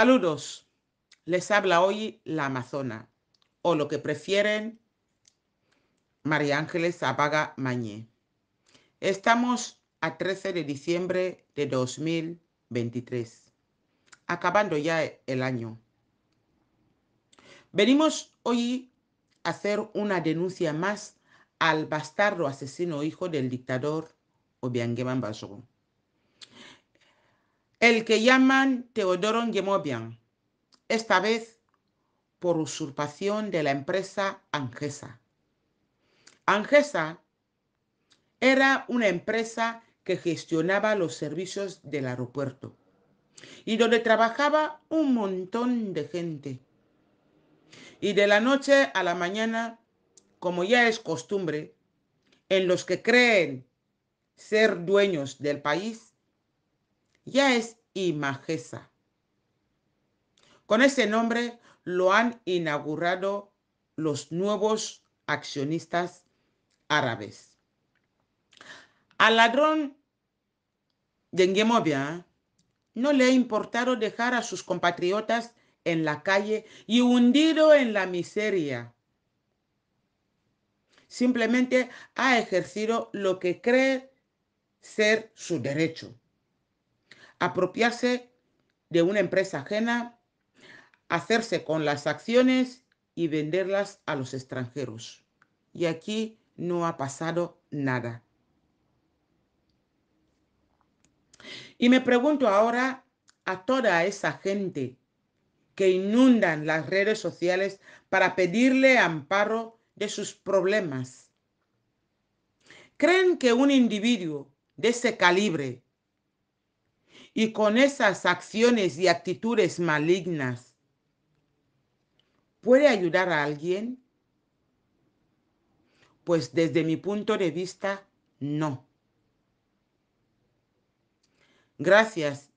Saludos, les habla hoy la Amazona, o lo que prefieren, María Ángeles Apaga Mañé. Estamos a 13 de diciembre de 2023, acabando ya el año. Venimos hoy a hacer una denuncia más al bastardo asesino hijo del dictador Obiangueman Baso el que llaman Teodoro Ngemobian, esta vez por usurpación de la empresa Angesa. Angesa era una empresa que gestionaba los servicios del aeropuerto y donde trabajaba un montón de gente. Y de la noche a la mañana, como ya es costumbre, en los que creen ser dueños del país, ya es y majeza. Con ese nombre lo han inaugurado los nuevos accionistas árabes. Al ladrón de Nguemovia ¿eh? no le ha importado dejar a sus compatriotas en la calle y hundido en la miseria. Simplemente ha ejercido lo que cree ser su derecho apropiarse de una empresa ajena, hacerse con las acciones y venderlas a los extranjeros. Y aquí no ha pasado nada. Y me pregunto ahora a toda esa gente que inundan las redes sociales para pedirle amparo de sus problemas. ¿Creen que un individuo de ese calibre y con esas acciones y actitudes malignas, ¿puede ayudar a alguien? Pues desde mi punto de vista, no. Gracias